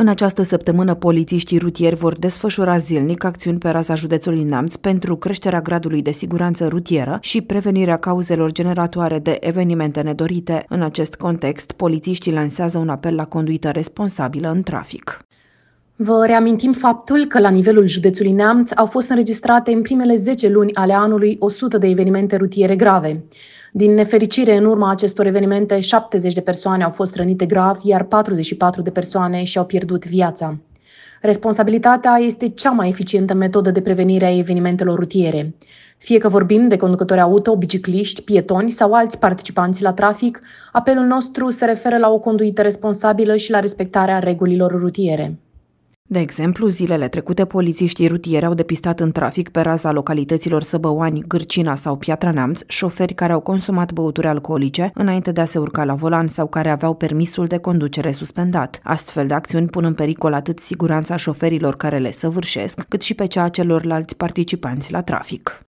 În această săptămână, polițiștii rutieri vor desfășura zilnic acțiuni pe raza județului Namț pentru creșterea gradului de siguranță rutieră și prevenirea cauzelor generatoare de evenimente nedorite. În acest context, polițiștii lansează un apel la conduită responsabilă în trafic. Vă reamintim faptul că la nivelul județului Neamț au fost înregistrate în primele 10 luni ale anului 100 de evenimente rutiere grave. Din nefericire, în urma acestor evenimente, 70 de persoane au fost rănite grav, iar 44 de persoane și-au pierdut viața. Responsabilitatea este cea mai eficientă metodă de prevenire a evenimentelor rutiere. Fie că vorbim de conducători auto, bicicliști, pietoni sau alți participanți la trafic, apelul nostru se referă la o conduită responsabilă și la respectarea regulilor rutiere. De exemplu, zilele trecute, polițiștii rutieri au depistat în trafic pe raza localităților Săbăoani, Gârcina sau Piatra Neamț șoferi care au consumat băuturi alcoolice înainte de a se urca la volan sau care aveau permisul de conducere suspendat. Astfel de acțiuni pun în pericol atât siguranța șoferilor care le săvârșesc, cât și pe cea a celorlalți participanți la trafic.